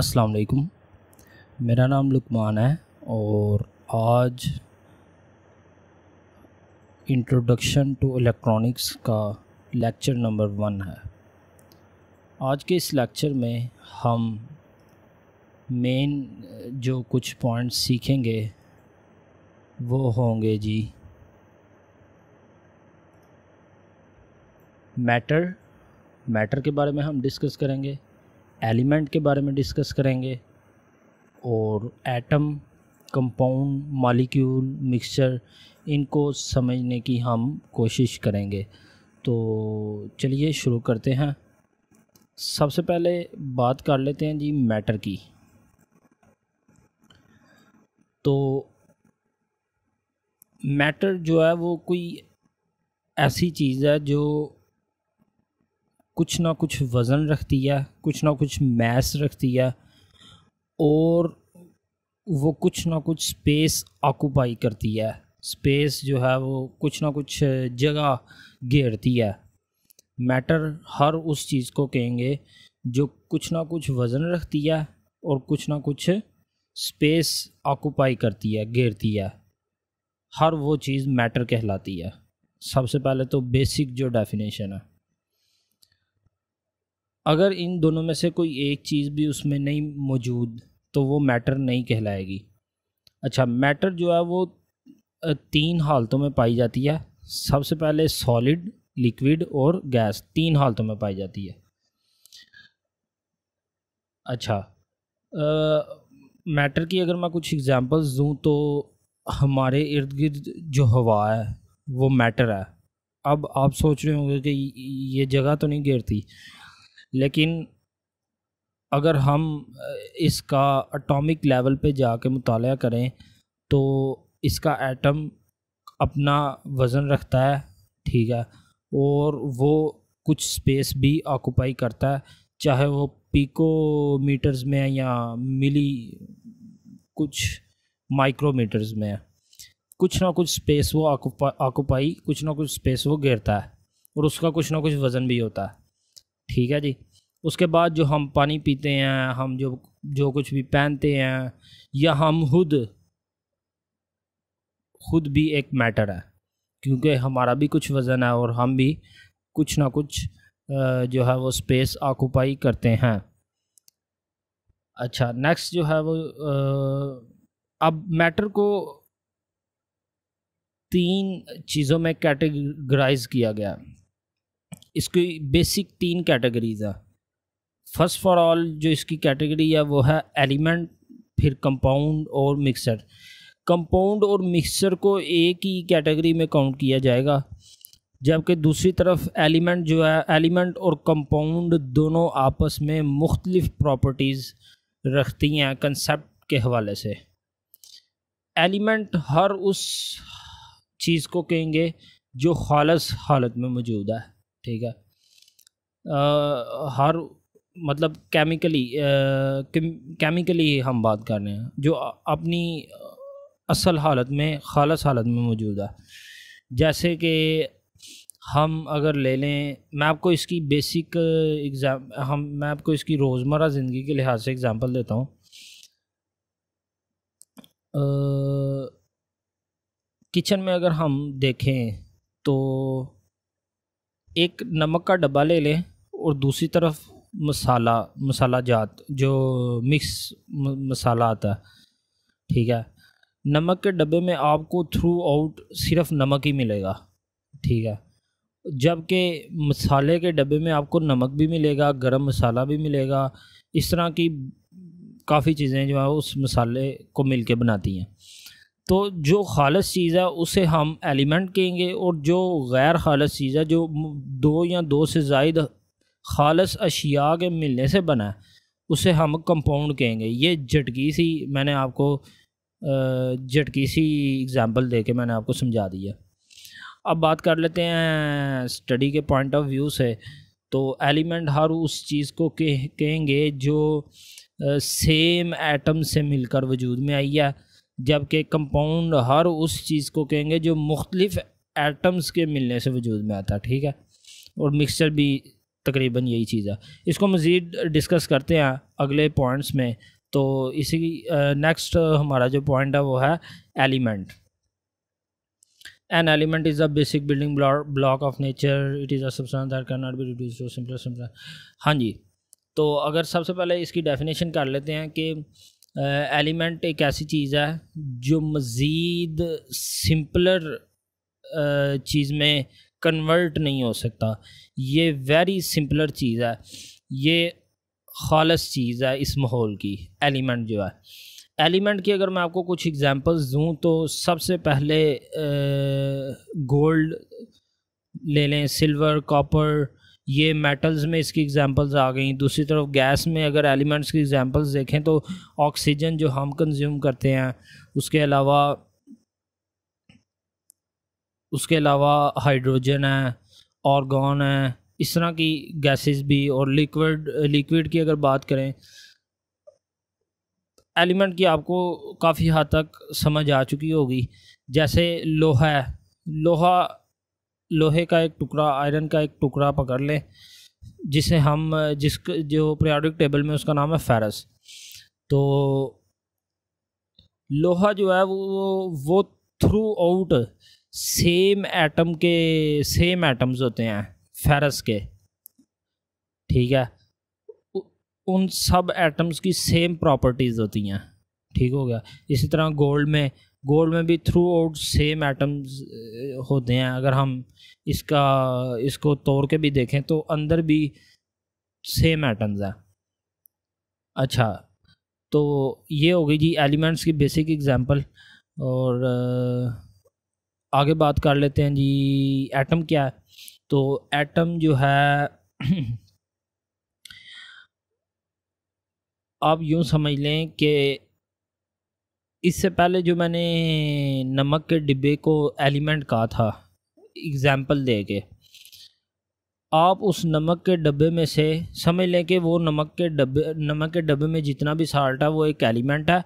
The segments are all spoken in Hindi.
अस्सलाम वालेकुम मेरा नाम लुकमान है और आज इंट्रोडक्शन टू इलेक्ट्रॉनिक्स का लेक्चर नंबर वन है आज के इस लेक्चर में हम मेन जो कुछ पॉइंट्स सीखेंगे वो होंगे जी मैटर मैटर के बारे में हम डिस्कस करेंगे एलिमेंट के बारे में डिस्कस करेंगे और एटम कंपाउंड मालिक्यूल मिक्सचर इनको समझने की हम कोशिश करेंगे तो चलिए शुरू करते हैं सबसे पहले बात कर लेते हैं जी मैटर की तो मैटर जो है वो कोई ऐसी चीज़ है जो कुछ ना कुछ वज़न रखती है कुछ ना कुछ मैस रखती है और वो कुछ ना कुछ स्पेस ऑक्यूपाई करती है स्पेस जो है वो कुछ ना कुछ जगह घेरती है मैटर हर उस चीज़ को कहेंगे जो कुछ ना कुछ वज़न रखती है और कुछ ना कुछ स्पेस ऑक्यूपाई करती है घेरती है हर वो चीज़ मैटर कहलाती है सबसे पहले तो बेसिक जो डेफिनेशन है अगर इन दोनों में से कोई एक चीज़ भी उसमें नहीं मौजूद तो वो मैटर नहीं कहलाएगी अच्छा मैटर जो है वो तीन हालतों में पाई जाती है सबसे पहले सॉलिड लिक्विड और गैस तीन हालतों में पाई जाती है अच्छा मैटर की अगर मैं कुछ एग्जांपल्स दूँ तो हमारे इर्द गिर्द जो हवा है वो मैटर है अब आप सोच रहे होंगे कि ये जगह तो नहीं घेरती लेकिन अगर हम इसका एटॉमिक लेवल पे कर मुताल करें तो इसका एटम अपना वज़न रखता है ठीक है और वो कुछ स्पेस भी ऑक्यूपाई करता है चाहे वो पीको मीटर्स में है या मिली कुछ माइक्रोमीटर्स में है कुछ ना कुछ स्पेस वो ऑक्यूपाई कुछ ना कुछ स्पेस वो घेरता है और उसका कुछ ना कुछ वज़न भी होता है ठीक है जी उसके बाद जो हम पानी पीते हैं हम जो जो कुछ भी पहनते हैं या हम खुद खुद भी एक मैटर है क्योंकि हमारा भी कुछ वज़न है और हम भी कुछ ना कुछ जो है वो स्पेस आकुपाई करते हैं अच्छा नेक्स्ट जो है वो अब मैटर को तीन चीज़ों में कैटेगराइज किया गया इसकी बेसिक तीन कैटेगरीज है फर्स्ट फॉर ऑल जो इसकी कैटेगरी है वो है एलिमेंट फिर कंपाउंड और मिक्सर कंपाउंड और मिक्सर को एक ही कैटेगरी में काउंट किया जाएगा जबकि दूसरी तरफ एलिमेंट जो है एलिमेंट और कंपाउंड दोनों आपस में मुख्तलिफ प्रॉपर्टीज़ रखती हैं कंसेप्ट के हवाले से एलिमेंट हर उस चीज़ को कहेंगे जो खालस हालत में मौजूद है ठीक है आ, हर मतलब केमिकली केमिकली हम बात कर रहे हैं जो अपनी असल हालत में खालस हालत में मौजूद है जैसे कि हम अगर ले लें मैं आपको इसकी बेसिक एग्ज़ाम हम मैं आपको इसकी रोज़मर्रा ज़िंदगी के लिहाज से एग्ज़ाम्पल देता हूँ किचन में अगर हम देखें तो एक नमक का डब्बा ले लें और दूसरी तरफ मसाला मसाला जात जो मिक्स मसाला आता है ठीक है नमक के डब्बे में आपको थ्रू आउट सिर्फ नमक ही मिलेगा ठीक है जबकि मसाले के डब्बे में आपको नमक भी मिलेगा गरम मसाला भी मिलेगा इस तरह की काफ़ी चीज़ें जो है उस मसाले को मिल के बनाती हैं तो जो खालस चीज़ है उसे हम एलिमेंट कहेंगे और जो गैर खालस चीज़ है जो दो या दो से जायद खालस अशिया के मिलने से बना है उसे हम कंपाउंड कहेंगे ये झटकी सी मैंने आपको झटकी सी एग्ज़ाम्पल दे के मैंने आपको समझा दिया अब बात कर लेते हैं स्टडी के पॉइंट ऑफ व्यू से तो एलिमेंट हर उस चीज़ को कहेंगे जो सेम एटम से मिलकर वजूद में आई है जबकि कंपाउंड हर उस चीज़ को कहेंगे जो मुख्तलिफ एटम्स के मिलने से वजूद में आता है ठीक है और मिक्सचर भी तकरीबन यही चीज़ है इसको मज़ीद डिस्कस करते हैं अगले पॉइंट्स में तो इसी नेक्स्ट हमारा जो पॉइंट है वो है element an element is a basic building block of nature it is a that can not be reduce to simple simple हाँ जी तो अगर सबसे पहले इसकी डेफिनेशन कर लेते हैं कि एलिमेंट एक ऐसी चीज़ है जो मज़ीद सिंपलर चीज़ में कन्वर्ट नहीं हो सकता ये वेरी सिंपलर चीज़ है ये खालस चीज़ है इस माहौल की एलिमेंट जो है एलिमेंट की अगर मैं आपको कुछ एग्जांपल्स दूँ तो सबसे पहले गोल्ड ले लें सिल्वर कॉपर ये मेटल्स में इसकी एग्जांपल्स आ गई दूसरी तरफ गैस में अगर एलिमेंट्स की एग्जांपल्स देखें तो ऑक्सीजन जो हम कंज्यूम करते हैं उसके अलावा उसके अलावा हाइड्रोजन है ऑर्गन है इस तरह की गैसेस भी और लिक्विड लिक्विड की अगर बात करें एलिमेंट की आपको काफ़ी हद तक समझ आ चुकी होगी जैसे लोहा लोहा लोहे का एक टुकड़ा आयरन का एक टुकड़ा पकड़ लें जिसे हम जिस जो प्रयाडिक टेबल में उसका नाम है फेरस तो लोहा जो है वो वो थ्रू आउट सेम एटम के सेम एटम्स होते हैं फेरस के ठीक है उन सब एटम्स की सेम प्रॉपर्टीज़ होती हैं ठीक हो गया इसी तरह गोल्ड में गोल्ड में भी थ्रू आउट सेम एटम्स होते हैं अगर हम इसका इसको तोड़ के भी देखें तो अंदर भी सेम एटम्स हैं अच्छा तो ये हो गई जी एलिमेंट्स की बेसिक एग्जांपल और eh, आगे बात कर लेते हैं जी एटम क्या है तो एटम जो है आप यूँ समझ लें कि इससे पहले जो मैंने नमक के डिब्बे को एलिमेंट कहा था एग्ज़ाम्पल दे के आप उस नमक के डब्बे में से समझ लें कि वो नमक के डब्बे नमक के डब्बे में जितना भी साल्ट है वो एक एलिमेंट है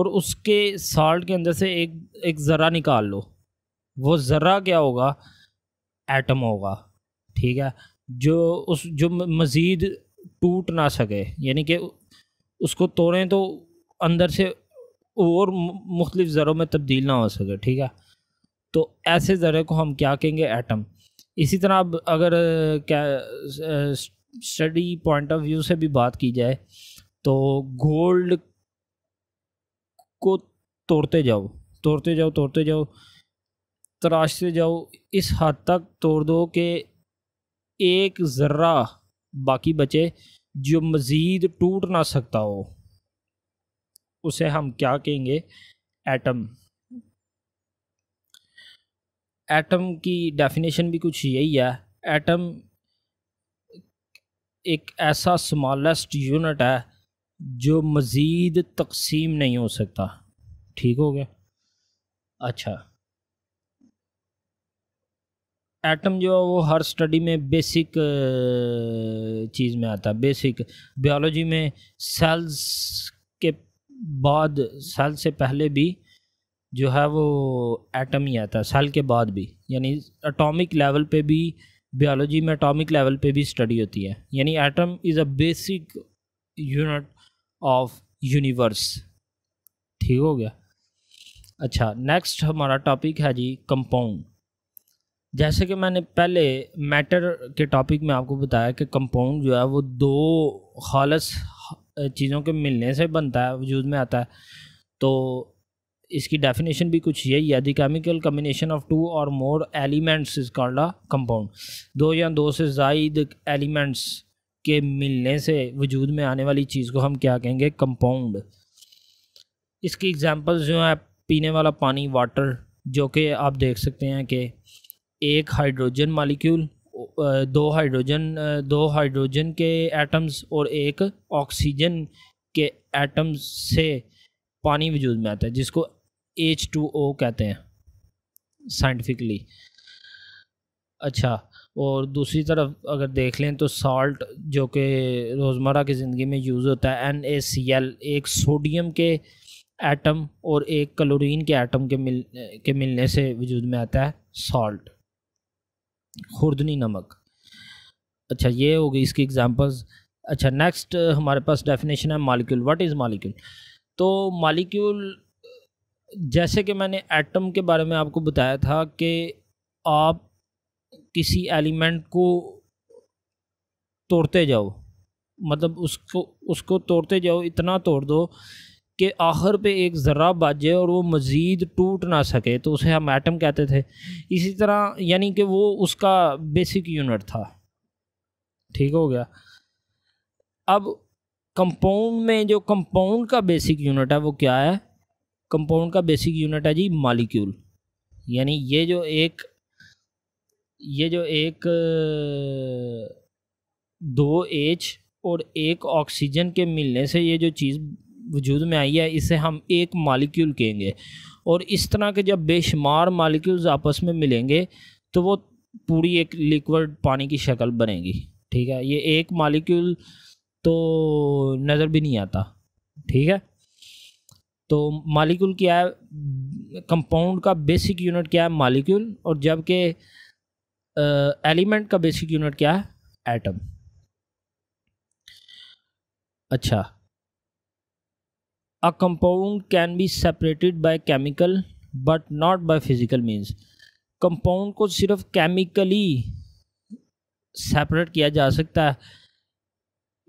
और उसके साल्ट के अंदर से एक एक ज़रा निकाल लो वो ज़रा क्या होगा एटम होगा ठीक है जो उस जो मज़ीद टूट ना सके यानी कि उसको तोड़ें तो अंदर से और मुख्तलिफ ज़रों में तब्दील ना हो सके ठीक है तो ऐसे ज़रे को हम क्या कहेंगे एटम इसी तरह अब अगर क्या स्टडी पॉइंट ऑफ व्यू से भी बात की जाए तो गोल्ड को तोड़ते जाओ तोड़ते जाओ तोड़ते जाओ तराशते जाओ इस हद तक तोड़ दो कि एक ज़र्रा बाकी बचे जो मज़ीद टूट ना सकता हो उसे हम क्या कहेंगे एटम एटम की डेफिनेशन भी कुछ यही है एटम एक ऐसा स्मॉलेस्ट यूनिट है जो मज़ीद तकसीम नहीं हो सकता ठीक हो गया अच्छा एटम जो है वो हर स्टडी में बेसिक चीज़ में आता है बेसिक बायोलॉजी में सेल्स बाद साल से पहले भी जो है वो एटम ही आता है साल के बाद भी यानी एटॉमिक लेवल पे भी बियोलॉजी में एटॉमिक लेवल पे भी स्टडी होती है यानी atom is a basic unit of universe ठीक हो गया अच्छा नेक्स्ट हमारा टॉपिक है जी कंपाउंड जैसे कि मैंने पहले मैटर के टॉपिक में आपको बताया कि कंपाउंड जो है वो दो खालस चीज़ों के मिलने से बनता है वजूद में आता है तो इसकी डेफिनेशन भी कुछ यही है the chemical combination of two और more elements is called a compound दो या दो से जायद एलिमेंट्स के मिलने से वजूद में आने वाली चीज़ को हम क्या कहेंगे कंपाउंड इसकी एग्जांपल्स जो हैं पीने वाला पानी वाटर जो कि आप देख सकते हैं कि एक हाइड्रोजन मालिक्यूल दो हाइड्रोजन दो हाइड्रोजन के एटम्स और एक ऑक्सीजन के एटम्स से पानी वजूद में आता है जिसको एच टू ओ कहते हैं साइंटिफिकली अच्छा और दूसरी तरफ अगर देख लें तो साल्ट जो कि रोज़मर्रा की ज़िंदगी में यूज़ होता है एन ए सी एल एक सोडियम के एटम और एक क्लोरीन के एटम के मिल के मिलने से वजूद में आता है साल्ट खुर्दनी नमक अच्छा ये होगी इसकी एग्जांपल्स अच्छा नेक्स्ट हमारे पास डेफिनेशन है मालिक्यूल व्हाट इज़ मालिक्यूल तो मालिक्यूल जैसे कि मैंने एटम के बारे में आपको बताया था कि आप किसी एलिमेंट को तोड़ते जाओ मतलब उसको उसको तोड़ते जाओ इतना तोड़ दो के आखिर पे एक ज़र्रा बाजे और वो मज़ीद टूट ना सके तो उसे हम एटम कहते थे इसी तरह यानी कि वो उसका बेसिक यूनिट था ठीक हो गया अब कंपाउंड में जो कंपाउंड का बेसिक यूनिट है वो क्या है कंपाउंड का बेसिक यूनिट है जी मालिक्यूल यानी ये जो एक ये जो एक दो एच और एक ऑक्सीजन के मिलने से ये जो चीज़ वजूद में आई है इसे हम एक मालिक्यूल कहेंगे और इस तरह के जब बेशुमार मालिक्यूल्स आपस में मिलेंगे तो वो पूरी एक लिक्विड पानी की शक्ल बनेगी ठीक है ये एक मालिक्यूल तो नज़र भी नहीं आता ठीक है तो मालिक्यूल क्या है कंपाउंड का बेसिक यूनिट क्या है मालिक्यूल और जबकि एलिमेंट का बेसिक यूनिट क्या है एटम अच्छा a compound can be separated by chemical but not by physical means compound को सिर्फ केमिकली सेपरेट किया जा सकता है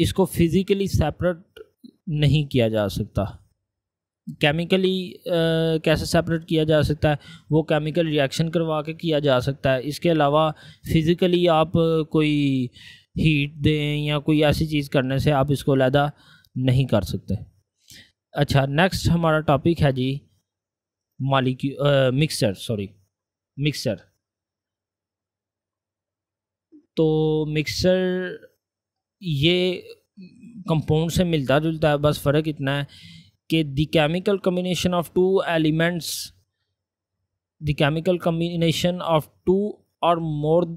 इसको फिज़िकली सेपरेट नहीं किया जा सकता केमिकली कैसे सेपरेट किया जा सकता है वो केमिकल रिएक्शन करवा के किया जा सकता है इसके अलावा फिज़िकली आप कोई हीट दें या कोई ऐसी चीज़ करने से आप इसको लहदा नहीं कर सकते अच्छा नेक्स्ट हमारा टॉपिक है जी मालिक्यू मिक्सर सॉरी मिक्सर तो मिक्सर ये कंपाउंड से मिलता जुलता है बस फ़र्क इतना है कि the chemical combination of two elements the chemical combination of two और मोर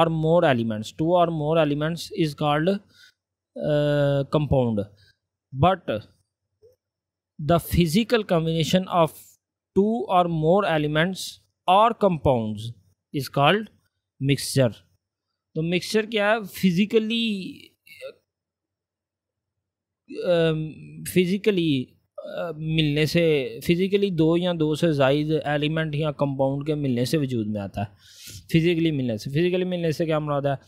और मोर एलिमेंट्स टू और more elements is called compound but the physical combination of two और मोर एलिमेंट्स और कंपाउंड इज़ कॉल्ड मिक्सचर तो मिक्सचर क्या है फिजिकली फिजिकली um, uh, मिलने से फिज़िकली दो या दो से जायद एलिमेंट या कंपाउंड के मिलने से वजूद में आता है फिज़िकली मिलने से फिज़िकली मिलने से क्या मुराद है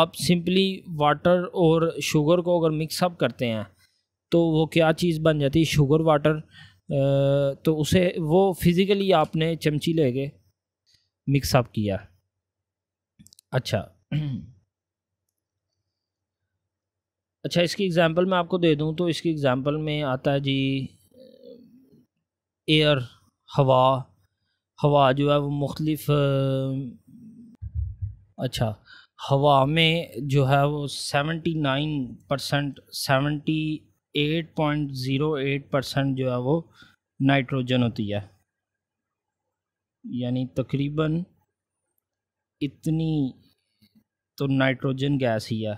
आप सिंपली वाटर और शुगर को अगर मिक्सअप करते हैं तो वो क्या चीज़ बन जाती है शुगर वाटर तो उसे वो फिज़िकली आपने चमची लेके मिक्सअप किया अच्छा अच्छा इसकी एग्ज़ाम्पल मैं आपको दे दूं तो इसकी एग्ज़ाम्पल में आता है जी एयर हवा हवा जो है वो मुख्तलिफ अच्छा हवा में जो है वो seventy nine percent seventy 8.08 percent जो है वो नाइट्रोजन होती है यानी तकरीबन इतनी तो नाइट्रोजन गैस ही है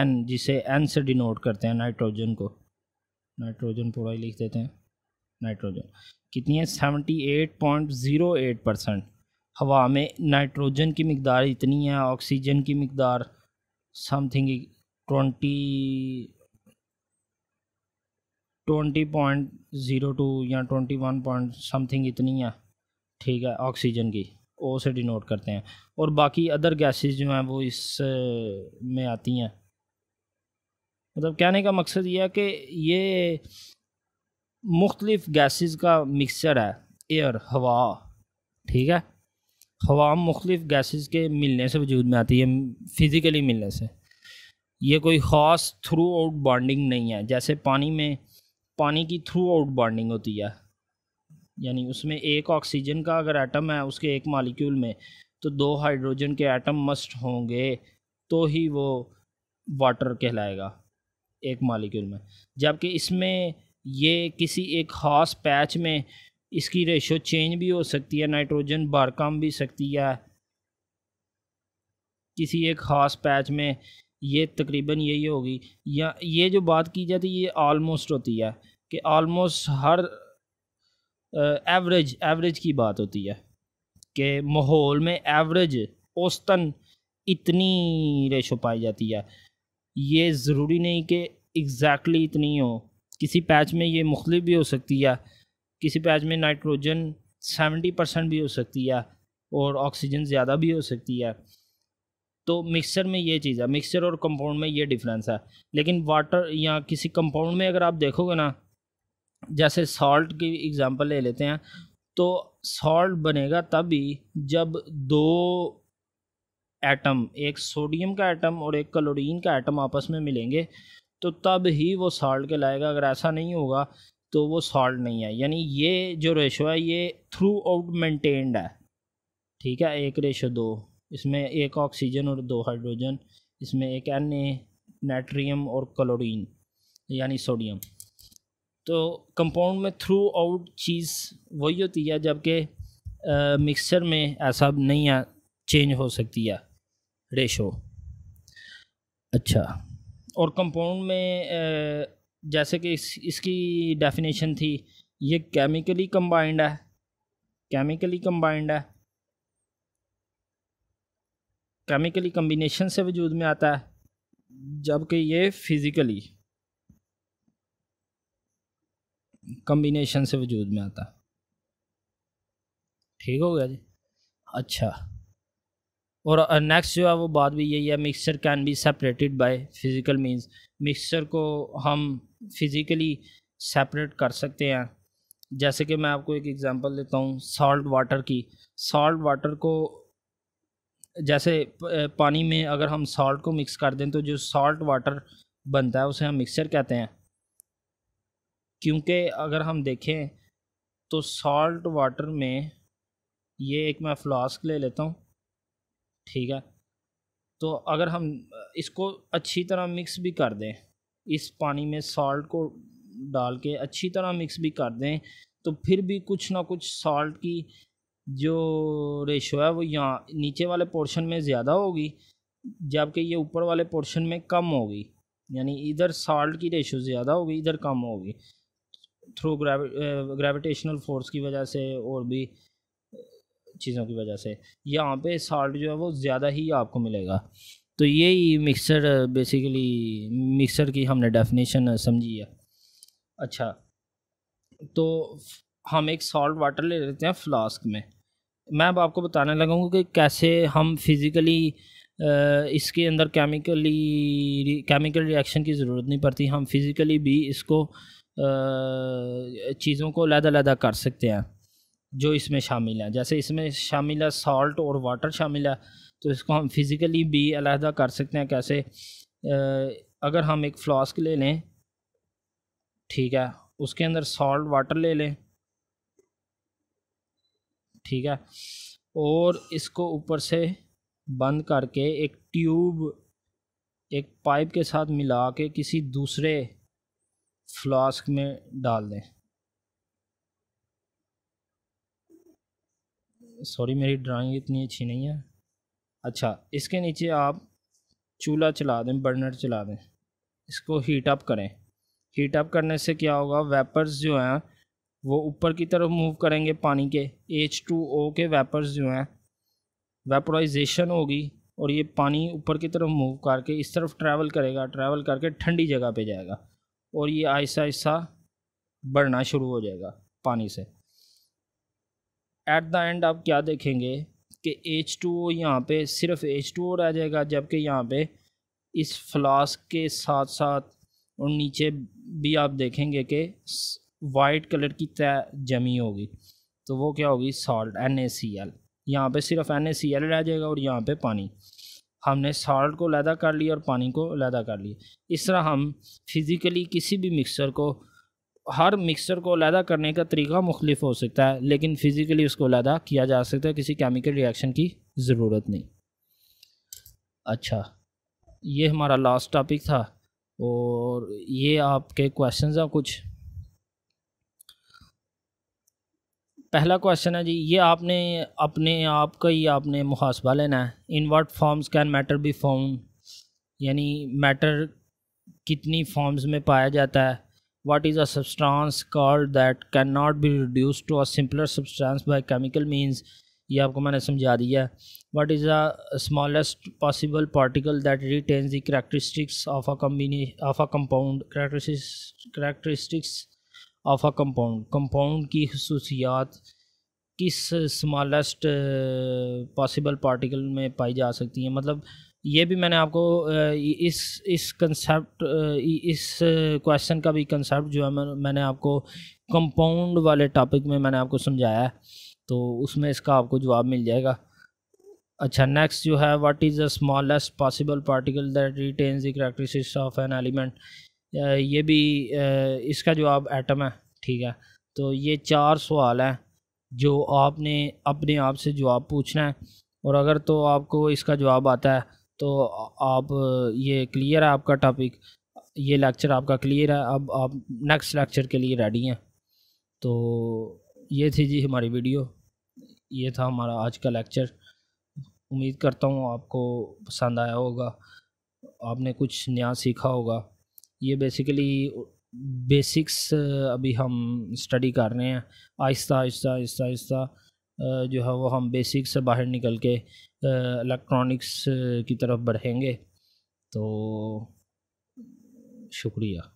एन जिसे एन से डिनोट करते हैं नाइट्रोजन को नाइट्रोजन पूरा ही लिख देते हैं नाइट्रोजन कितनी है seventy eight point zero eight percent हवा में नाइट्रोजन की मकदार इतनी है ऑक्सीजन की मकदार something twenty twenty point zero two या ट्वेंटी वन पॉइंट समथिंग इतनी है ठीक है ऑक्सीजन की ओ से डिनोट करते हैं और बाकी अदर गैसेस जो हैं वो इस uh, में आती हैं मतलब कहने का मकसद यह है कि ये मुख्तलिफ़ गैसेस का मिक्सचर है एयर हवा ठीक है हवा मुख्तलिफ़ गैसेस के मिलने से वजूद में आती है फिज़िकली मिलने से ये कोई ख़ास थ्रू आउट बॉन्डिंग नहीं है जैसे पानी में पानी की थ्रू आउट बॉन्डिंग होती है यानी उसमें एक ऑक्सीजन का अगर एटम है उसके एक मालिक्यूल में तो दो हाइड्रोजन के एटम मस्ट होंगे तो ही वो वाटर कहलाएगा एक मालिक्यूल में जबकि इसमें ये किसी एक ख़ास पैच में इसकी रेशो चेंज भी हो सकती है नाइट्रोजन बार कम भी सकती है किसी एक ख़ास पैच में ये तकरीबन यही होगी या ये जो बात की जाती है ये आलमोस्ट होती है कि आलमोस्ट हर एवरेज एवरेज की बात होती है कि माहौल में एवरेज औसतन इतनी रेशो पाई जाती है ये ज़रूरी नहीं कि एग्जैक्टली exactly इतनी हो किसी पैच में ये मुख्तलिफ भी हो सकती है किसी पैच में नाइट्रोजन सेवेंटी परसेंट भी हो सकती है और ऑक्सीजन ज़्यादा भी हो सकती है तो मिक्सचर में ये चीज़ है मिक्सचर और कंपाउंड में ये डिफरेंस है लेकिन वाटर या किसी कंपाउंड में अगर आप देखोगे ना जैसे सॉल्ट की एग्ज़ाम्पल ले लेते हैं तो सॉल्ट बनेगा तभी जब दो एटम एक सोडियम का एटम और एक क्लोरीन का एटम आपस में मिलेंगे तो तब ही वो सॉल्ट के लाएगा अगर ऐसा नहीं होगा तो वो सॉल्ट नहीं है यानी ये जो रेशो है ये थ्रू आउट मेंटेन्ड है ठीक है एक रेशो दो इसमें एक ऑक्सीजन और दो हाइड्रोजन इसमें एक एन ए नेट्रियम और क्लोरीन यानी सोडियम तो कंपाउंड में थ्रू आउट चीज़ वही होती है जबकि मिक्सचर में ऐसा नहीं है चेंज हो सकती है रेशो अच्छा और कंपाउंड में आ, जैसे कि इस, इसकी डेफिनेशन थी ये केमिकली कंबाइंड है केमिकली कंबाइंड है केमिकली कम्बिनेशन से वजूद में आता है जबकि ये फिज़िकली कम्बिनेशन से वजूद में आता ठीक हो गया जी अच्छा और नेक्स्ट जो है वो बात भी यही है mixture can be separated by physical means mixture को हम फिज़िकली सेपरेट कर सकते हैं जैसे कि मैं आपको एक एग्ज़ाम्पल देता हूँ सॉल्ट वाटर की सॉल्ट वाटर को जैसे पानी में अगर हम सॉल्ट को मिक्स कर दें तो जो सॉल्ट वाटर बनता है उसे हम मिक्सचर कहते हैं क्योंकि अगर हम देखें तो सॉल्ट वाटर में ये एक मैं फ्लास्क ले लेता हूँ ठीक है तो अगर हम इसको अच्छी तरह मिक्स भी कर दें इस पानी में सॉल्ट को डाल के अच्छी तरह मिक्स भी कर दें तो फिर भी कुछ ना कुछ सॉल्ट की जो रेशो है वो यहाँ नीचे वाले पोर्शन में ज़्यादा होगी जबकि ये ऊपर वाले पोर्शन में कम होगी यानी इधर साल्ट की रेशो ज़्यादा होगी इधर कम होगी थ्रू ग्रेवि ग्रेविटेशनल फोर्स की वजह से और भी चीज़ों की वजह से यहाँ पे साल्ट जो है वो ज़्यादा ही आपको मिलेगा तो यही मिक्सर बेसिकली मिक्सर की हमने डेफिनेशन समझी है अच्छा तो हम एक सॉल्ट वाटर ले लेते हैं फ्लास्क में मैं अब आपको बताने लगा कि कैसे हम फिज़िकली इसके अंदर केमिकली केमिकल रिएक्शन की ज़रूरत नहीं पड़ती हम फिज़िकली भी इसको चीज़ों को लहदा लहदा कर सकते हैं जो इसमें शामिल है जैसे इसमें शामिल है सॉल्ट और वाटर शामिल है तो इसको हम फिज़िकली भी अलहदा कर सकते हैं कैसे अगर हम एक फ्लास्क ले लें ठीक है उसके अंदर सॉल्ट वाटर ले लें ठीक है और इसको ऊपर से बंद करके एक ट्यूब एक पाइप के साथ मिला के किसी दूसरे फ्लास्क में डाल दें सॉरी मेरी ड्राइंग इतनी अच्छी नहीं है अच्छा इसके नीचे आप चूल्हा चला दें बर्नर चला दें इसको हीट अप करें हीट अप करने से क्या होगा वेपर्स जो हैं वो ऊपर की तरफ मूव करेंगे पानी के एच टू ओ के वेपर्स जो हैं वेपराइजेशन होगी और ये पानी ऊपर की तरफ मूव करके इस तरफ ट्रैवल करेगा ट्रैवल करके ठंडी जगह पे जाएगा और ये आहिस्ता आहिस्ता बढ़ना शुरू हो जाएगा पानी से एट द एंड आप क्या देखेंगे कि एच टू ओ यहाँ पर सिर्फ एच टू ओ रह जाएगा जबकि यहाँ पे इस फ्लास्क के साथ साथ और नीचे भी आप देखेंगे कि वाइट कलर की तय जमी होगी तो वो क्या होगी salt N A C L यहाँ पर सिर्फ एन ए सी एल रह जाएगा और यहाँ पे पानी हमने सॉल्ट को लैदा कर लिया और पानी को लैदा कर लिया इस तरह हम फिज़िकली किसी भी मिक्सर को हर मिक्सर को लैदा करने का तरीका मुख्तफ हो सकता है लेकिन फ़िज़िकली उसको लैदा किया जा सकता है किसी केमिकल रिएक्शन की ज़रूरत नहीं अच्छा ये हमारा लास्ट टॉपिक था और ये आपके क्वेश्चंस हैं कुछ पहला क्वेश्चन है जी ये आपने अपने आप का ही आपने मुहासबा लेना है in what forms can matter be found यानी मैटर कितनी फॉर्म्स में पाया जाता है what is a substance called that can not be reduce to a simpler substance by chemical means ये आपको मैंने समझा दिया है what is a smallest possible particle that retains the characteristics of a कम्बीनी of a compound characteristics of a compound compound की खसूसियात किस स्मॉलेस्ट पॉसिबल पार्टिकल में पाई जा सकती हैं मतलब ये भी मैंने आपको uh, इस इस कंसेप्ट uh, इस क्वेश्चन uh, का भी कंसेप्ट जो है मैंने आपको कंपाउंड वाले टॉपिक में मैंने आपको समझाया है तो उसमें इसका आपको जवाब मिल जाएगा अच्छा नेक्स्ट जो है what is the smallest possible particle that retains the characteristics of an element ये भी इसका जो आप एटम है ठीक है तो ये चार सवाल हैं जो आपने अपने आप से जवाब पूछना है और अगर तो आपको इसका जवाब आता है तो आप ये क्लियर है आपका टॉपिक ये लेक्चर आपका क्लियर है अब आप नेक्स्ट लेक्चर के लिए रेडी हैं तो ये थी जी हमारी वीडियो ये था हमारा आज का लेक्चर उम्मीद करता हूँ आपको पसंद आया होगा आपने कुछ नया सीखा होगा ये बेसिकली बेसिक्स अभी हम स्टडी कर रहे हैं आहिस्ता आहिस्ता आहिस्ता आहिस्ता जो है वो हम बेसिक्स से बाहर निकल के इलेक्ट्रॉनिक्स की तरफ बढ़ेंगे तो शुक्रिया